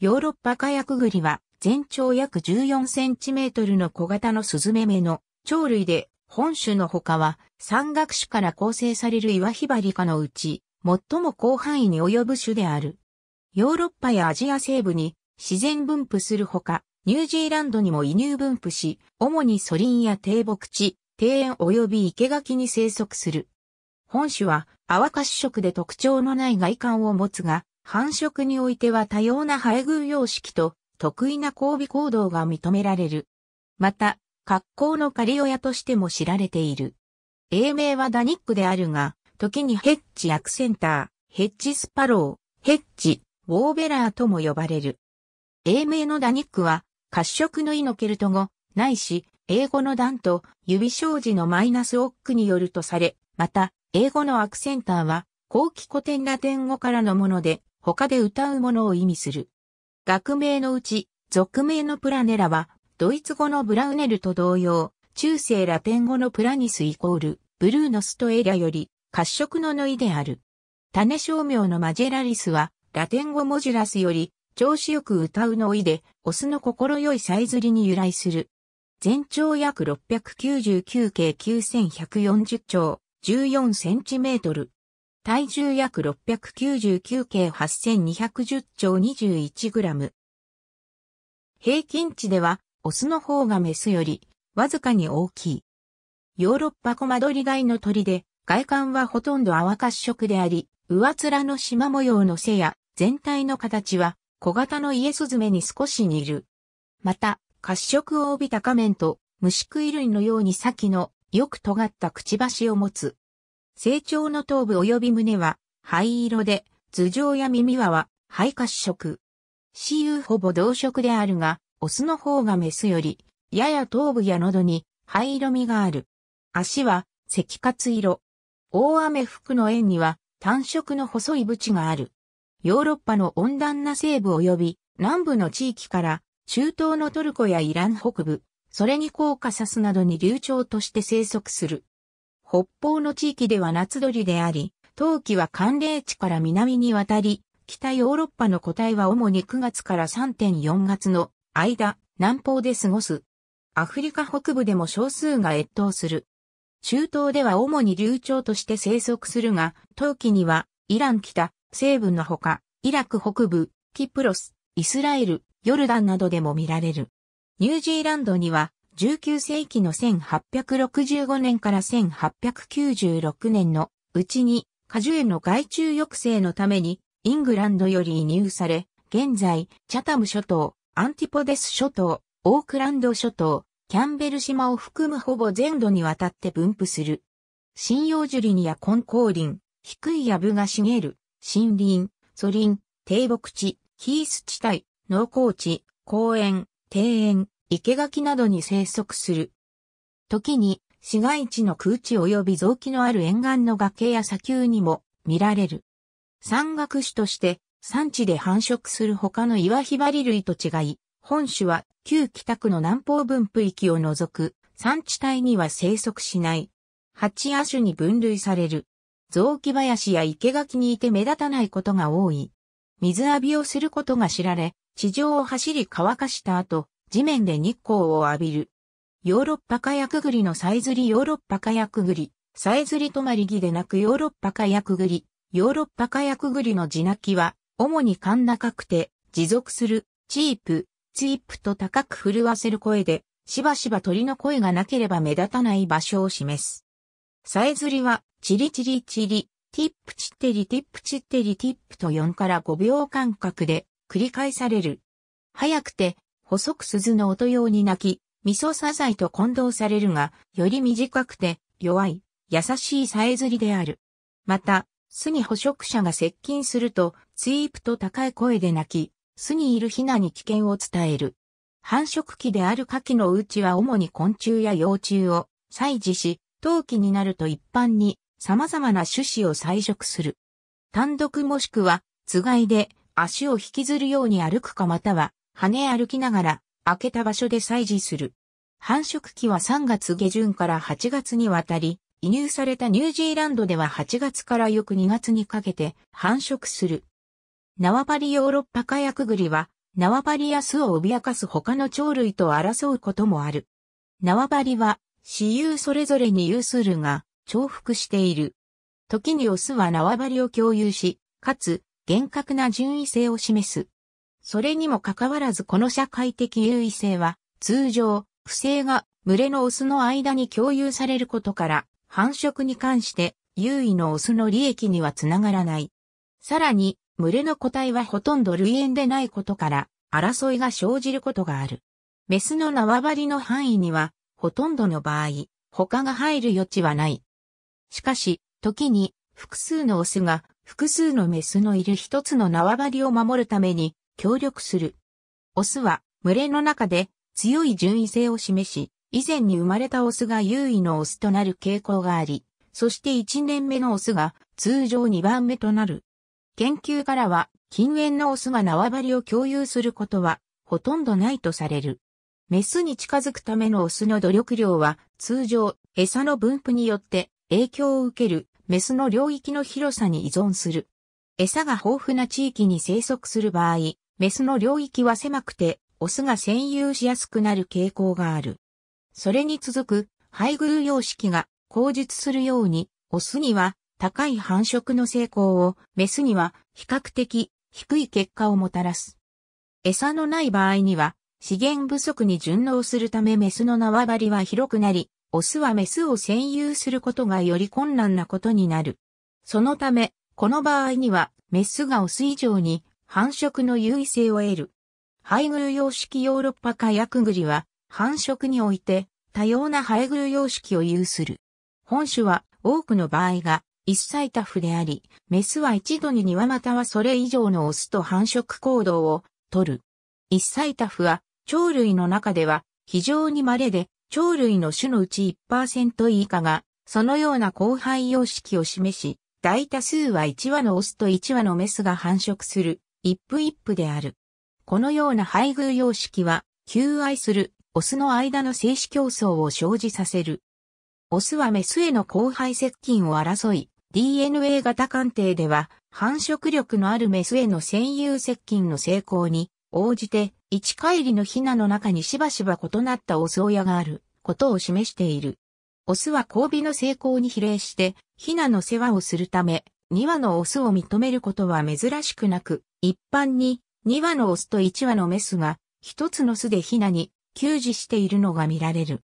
ヨーロッパカヤクグリは全長約14センチメートルの小型のスズメ目の鳥類で本種の他は山岳種から構成される岩ヒバリ科のうち最も広範囲に及ぶ種である。ヨーロッパやアジア西部に自然分布するほか、ニュージーランドにも移入分布し、主にソ林や低木地、庭園及び生垣に生息する。本種は泡褐色で特徴のない外観を持つが、繁殖においては多様な配偶様式と得意な交尾行動が認められる。また、格好の仮親としても知られている。英名はダニックであるが、時にヘッジアクセンター、ヘッジスパロー、ヘッジ、ウォーベラーとも呼ばれる。英名のダニックは、褐色のイのケルト語、ないし、英語の段と指障子のマイナスオックによるとされ、また、英語のアクセンターは、後期古典ラテン語からのもので、他で歌うものを意味する。学名のうち、俗名のプラネラは、ドイツ語のブラウネルと同様、中世ラテン語のプラニスイコール、ブルーノストエリアより、褐色のノイである。種商名のマジェラリスは、ラテン語モジュラスより、調子よく歌うノイで、オスの心よいさえずりに由来する。全長約699径9140兆、14センチメートル。体重約699計8210兆 21g。平均値では、オスの方がメスより、わずかに大きい。ヨーロッパコマドリガイの鳥で、外観はほとんど泡褐色であり、上面の縞模様の背や、全体の形は、小型のイエスズメに少し似る。また、褐色を帯びた仮面と、虫食い類のように先の、よく尖ったくちばしを持つ。成長の頭部及び胸は灰色で、頭上や耳輪は灰褐色。雌雄ほぼ同色であるが、オスの方がメスより、やや頭部や喉に灰色味がある。足は赤褐色。大雨服の縁には単色の細い縁がある。ヨーロッパの温暖な西部及び南部の地域から中東のトルコやイラン北部、それにコーカサスなどに流暢として生息する。北方の地域では夏鳥であり、冬季は寒冷地から南に渡り、北ヨーロッパの個体は主に9月から3.4月の間、南方で過ごす。アフリカ北部でも少数が越冬する。中東では主に流暢として生息するが、冬季にはイラン北、西部のほか、イラク北部、キプロス、イスラエル、ヨルダンなどでも見られる。ニュージーランドには19世紀の1865年から1896年のうちに果樹園の害虫抑制のためにイングランドより移入され、現在、チャタム諸島、アンティポデス諸島、オークランド諸島、キャンベル島を含むほぼ全土にわたって分布する。針葉樹林や根リ林、低いヤブが茂る、森林、ソリン、低木地、ヒース地帯、農耕地、公園、庭園、生垣などに生息する。時に、市街地の空地及び雑木のある沿岸の崖や砂丘にも見られる。山岳種として産地で繁殖する他の岩ひばり類と違い、本種は旧北区の南方分布域を除く山地帯には生息しない。八亜種に分類される。雑木林や生垣にいて目立たないことが多い。水浴びをすることが知られ、地上を走り乾かした後、地面で日光を浴びる。ヨーロッパカヤクグリのさえずりヨーロッパカヤクグリ、さえずり止まり木でなくヨーロッパカヤクグリ、ヨーロッパカヤクグリの地鳴きは、主に感高くて、持続する、チープ、チープと高く震わせる声で、しばしば鳥の声がなければ目立たない場所を示す。さえずりは、チリチリチリ、ティップチッテリティップチッテリティップと4から5秒間隔で繰り返される。早くて細く鈴の音用に鳴き、味噌サザエと混同されるが、より短くて、弱い、優しいさえずりである。また、巣に捕食者が接近すると、ツイープと高い声で鳴き、巣にいるヒナに危険を伝える。繁殖期である夏季のうちは主に昆虫や幼虫を採取し、冬季になると一般に様々な種子を採食する。単独もしくは、つがいで足を引きずるように歩くかまたは羽歩きながら、開けた場所で採事する。繁殖期は3月下旬から8月にわたり、移入されたニュージーランドでは8月から翌2月にかけて繁殖する。縄張りヨーロッパカヤクグリは、縄張りや巣を脅かす他の鳥類と争うこともある。縄張りは、私有それぞれに有するが、重複している。時にオスは縄張りを共有し、かつ、厳格な順位性を示す。それにもかかわらずこの社会的優位性は、通常、不正が群れのオスの間に共有されることから、繁殖に関して優位のオスの利益にはつながらない。さらに、群れの個体はほとんど類縁でないことから、争いが生じることがある。メスの縄張りの範囲には、ほとんどの場合、他が入る余地はない。しかし、時に、複数のオスが、複数のメスのいる一つの縄張りを守るために、協力する。オスは群れの中で強い順位性を示し、以前に生まれたオスが優位のオスとなる傾向があり、そして1年目のオスが通常2番目となる。研究からは禁煙のオスが縄張りを共有することはほとんどないとされる。メスに近づくためのオスの努力量は通常餌の分布によって影響を受けるメスの領域の広さに依存する。餌が豊富な地域に生息する場合、メスの領域は狭くて、オスが占有しやすくなる傾向がある。それに続く、配偶様式が口述するように、オスには高い繁殖の成功を、メスには比較的低い結果をもたらす。餌のない場合には、資源不足に順応するためメスの縄張りは広くなり、オスはメスを占有することがより困難なことになる。そのため、この場合には、メスがオス以上に繁殖の優位性を得る。配偶様式ヨーロッパ化ヤクグリは、繁殖において多様な配偶様式を有する。本種は多くの場合が一歳タフであり、メスは一度に庭羽またはそれ以上のオスと繁殖行動をとる。一歳タフは鳥類の中では非常に稀で、鳥類の種のうち1%以下が、そのような交配様式を示し、大多数は1羽のオスと1羽のメスが繁殖する一夫一夫である。このような配偶様式は、求愛するオスの間の精子競争を生じさせる。オスはメスへの交配接近を争い、DNA 型鑑定では、繁殖力のあるメスへの占有接近の成功に応じて、一帰りのヒナの中にしばしば異なったオス親があることを示している。オスは交尾の成功に比例して、ヒナの世話をするため、2羽のオスを認めることは珍しくなく、一般に2羽のオスと1羽のメスが一つの巣でヒナに給仕しているのが見られる。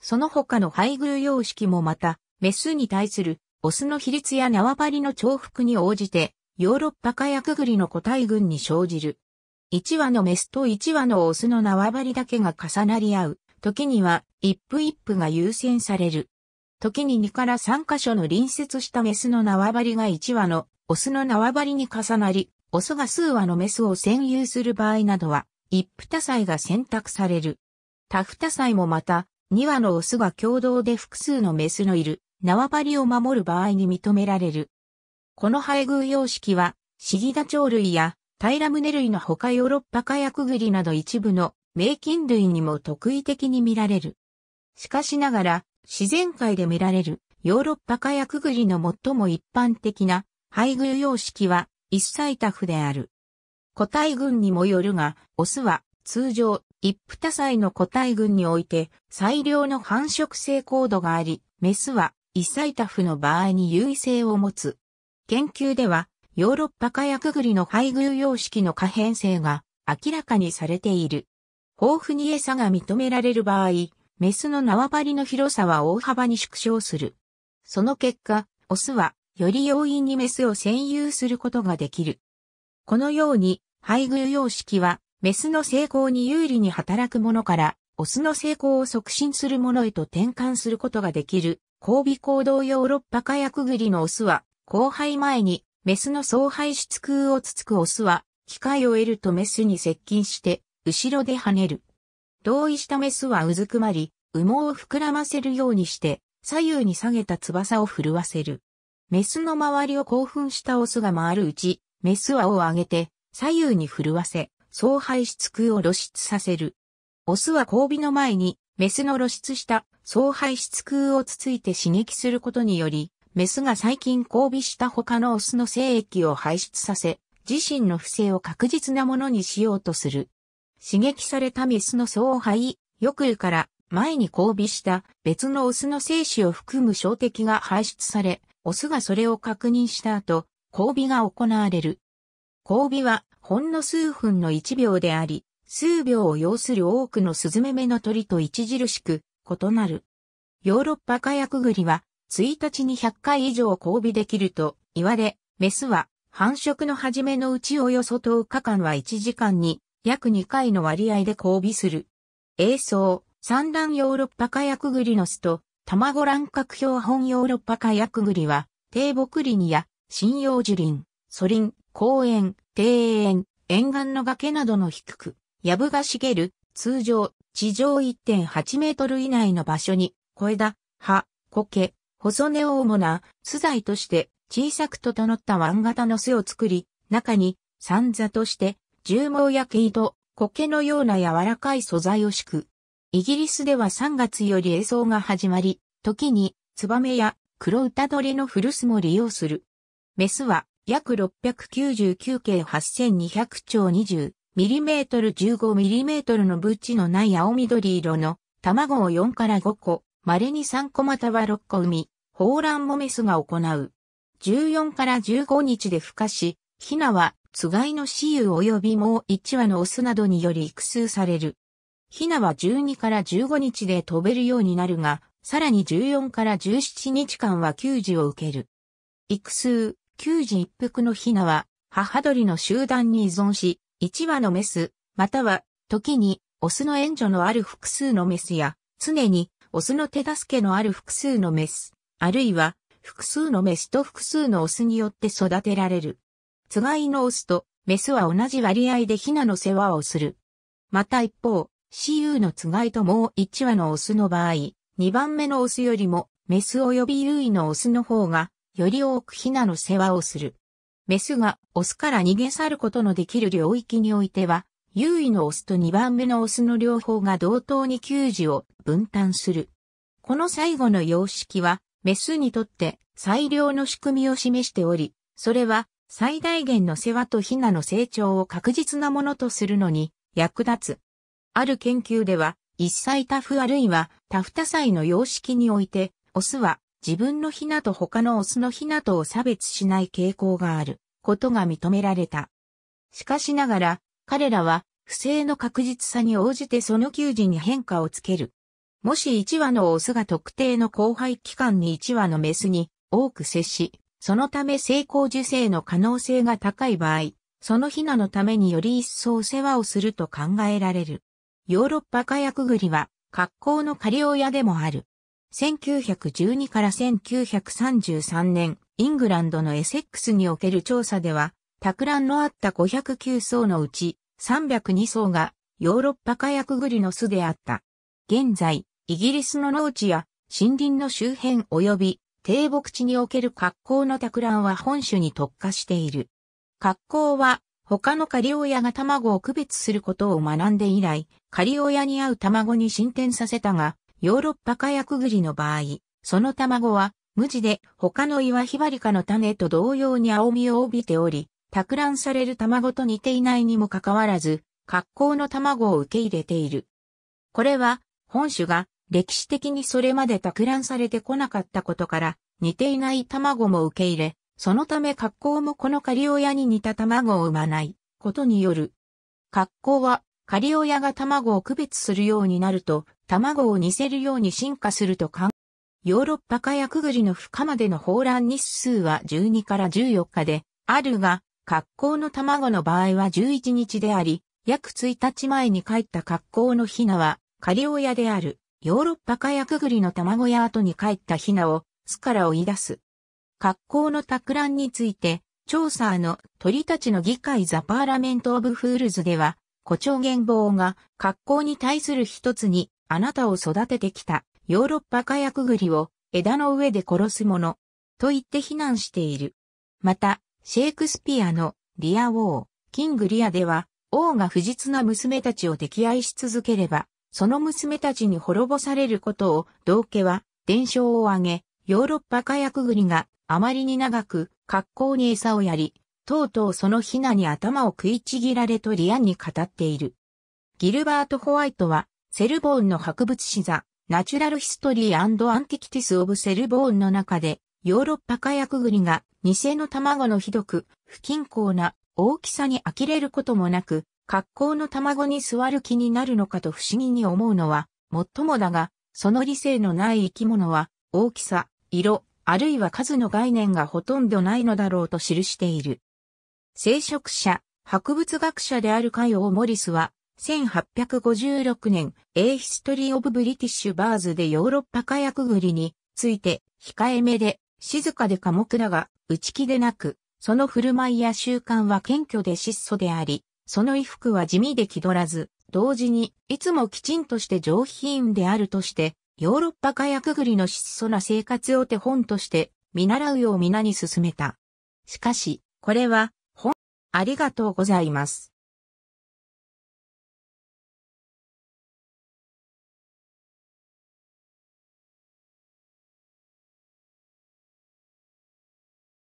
その他の配偶様式もまた、メスに対するオスの比率や縄張りの重複に応じて、ヨーロッパカヤクグリの個体群に生じる。1羽のメスと1羽のオスの縄張りだけが重なり合う。時には、一夫一夫が優先される。時に2から3箇所の隣接したメスの縄張りが1羽のオスの縄張りに重なり、オスが数羽のメスを占有する場合などは、一夫多妻が選択される。多夫多妻もまた、2羽のオスが共同で複数のメスのいる縄張りを守る場合に認められる。この配偶様式は、シギダチョウ類やタイラムネ類の他ヨーロッパカヤクグリなど一部の名菌類にも特異的に見られる。しかしながら、自然界で見られるヨーロッパカヤクグリの最も一般的な配偶様式は一イタフである。個体群にもよるが、オスは通常一夫多妻の個体群において最良の繁殖性高度があり、メスは一イタフの場合に優位性を持つ。研究ではヨーロッパカヤクグリの配偶様式の可変性が明らかにされている。豊富に餌が認められる場合、メスの縄張りの広さは大幅に縮小する。その結果、オスは、より容易にメスを占有することができる。このように、配偶様式は、メスの成功に有利に働くものから、オスの成功を促進するものへと転換することができる。交尾行動ヨーロッパカヤクグリのオスは、交配前に、メスの総排出空をつつくオスは、機会を得るとメスに接近して、後ろで跳ねる。同意したメスはうずくまり、羽毛を膨らませるようにして、左右に下げた翼を震わせる。メスの周りを興奮したオスが回るうち、メスは尾を上げて、左右に震わせ、総排出空を露出させる。オスは交尾の前に、メスの露出した総排出空をつついて刺激することにより、メスが最近交尾した他のオスの精液を排出させ、自身の不正を確実なものにしようとする。刺激されたメスの総肺、翼羽から前に交尾した別のオスの精子を含む小敵が排出され、オスがそれを確認した後、交尾が行われる。交尾はほんの数分の1秒であり、数秒を要する多くのスズメメの鳥と著しく異なる。ヨーロッパカヤクグリは1日に100回以上交尾できると言われ、メスは繁殖の初めのうちおよそ10日間は1時間に約2回の割合で交尾する。栄草、産卵ヨーロッパカヤクグリノスと、卵卵殻標本ヨーロッパカヤクグリは、低木林や、針葉樹林、ソ林、公園、庭園、沿岸の崖などの低く、藪が茂る、通常、地上1.8メートル以内の場所に、小枝、葉、苔、細根を主な巣材として小さく整った湾型の巣を作り、中に、三座として重毛や毛糸、苔のような柔らかい素材を敷く。イギリスでは3月より映像が始まり、時に、ツバメや黒歌鳥の古巣も利用する。メスは約699系8200兆 20mm15mm のブチのない青緑色の卵を4から5個、稀に3個または6個産み、放卵もメスが行う。14から15日で孵化し、ヒナはつがいの雌雄及びもう1羽のオスなどにより育数される。ヒナは12から15日で飛べるようになるが、さらに14から17日間は給餌を受ける。育数、給餌一服のヒナは、母鳥の集団に依存し、1羽のメス、または、時に、オスの援助のある複数のメスや、常に、オスの手助けのある複数のメス、あるいは、複数のメスと複数のオスによって育てられる。つがいのオスとメスは同じ割合でヒナの世話をする。また一方、CU のつがいともう1羽のオスの場合、2番目のオスよりもメス及び優位のオスの方がより多くヒナの世話をする。メスがオスから逃げ去ることのできる領域においては、優位のオスと2番目のオスの両方が同等に給仕を分担する。この最後の様式は、メスにとって最良の仕組みを示しており、それは最大限の世話とヒナの成長を確実なものとするのに役立つ。ある研究では、一歳タフあるいはタフタ歳の様式において、オスは自分のヒナと他のオスのヒナとを差別しない傾向があることが認められた。しかしながら、彼らは不正の確実さに応じてその求人に変化をつける。もし1羽のオスが特定の交配期間に1羽のメスに多く接し、そのため成功受精の可能性が高い場合、そのヒナのためにより一層世話をすると考えられる。ヨーロッパカヤクグリは格好の狩親でもある。1912から1933年、イングランドのエセックスにおける調査では、托卵のあった509層のうち302層がヨーロッパカヤクグリの巣であった。現在、イギリスの農地や森林の周辺及び低木地における格好の托卵は本種に特化している。格好は他の仮親が卵を区別することを学んで以来、仮親に合う卵に進展させたが、ヨーロッパカヤクグリの場合、その卵は無地で他の岩ヒバリカの種と同様に青みを帯びており、托卵される卵と似ていないにもかかわらず、格好の卵を受け入れている。これは、本種が歴史的にそれまで拓乱されてこなかったことから、似ていない卵も受け入れ、そのため格好もこの仮親に似た卵を産まないことによる。格好は仮親が卵を区別するようになると、卵を似せるように進化すると考え、ヨーロッパ化やくぐりの深までの放卵日数は12から14日で、あるが、格好の卵の場合は11日であり、約1日前に帰った格好のヒナは、仮親である。ヨーロッパカヤクグリの卵や後に帰ったヒナを巣から追い出す。格好の托卵について、調査の鳥たちの議会ザパーラメントオブフールズでは、誇張言望が格好に対する一つに、あなたを育ててきたヨーロッパカヤクグリを枝の上で殺すもの、と言って非難している。また、シェイクスピアのリア王、キングリアでは、王が不実な娘たちを溺愛し続ければ、その娘たちに滅ぼされることを、道家は、伝承を挙げ、ヨーロッパ火薬栗があまりに長く、格好に餌をやり、とうとうそのヒナに頭を食いちぎられとリアンに語っている。ギルバート・ホワイトは、セルボーンの博物史座、ナチュラル・ヒストリー・アンアンティキティス・オブ・セルボーンの中で、ヨーロッパ火薬栗が、偽の卵のひどく、不均衡な大きさに呆れることもなく、格好の卵に座る気になるのかと不思議に思うのは、もっともだが、その理性のない生き物は、大きさ、色、あるいは数の概念がほとんどないのだろうと記している。聖職者、博物学者であるカヨオー・モリスは、1856年、A History of British Bars でヨーロッパ火薬栗について、控えめで、静かで寡黙だが、内気でなく、その振る舞いや習慣は謙虚で質素であり、その衣服は地味で気取らず、同時に、いつもきちんとして上品であるとして、ヨーロッパ火薬りの質素な生活を手本として、見習うよう皆に勧めた。しかし、これは、本、ありがとうございます。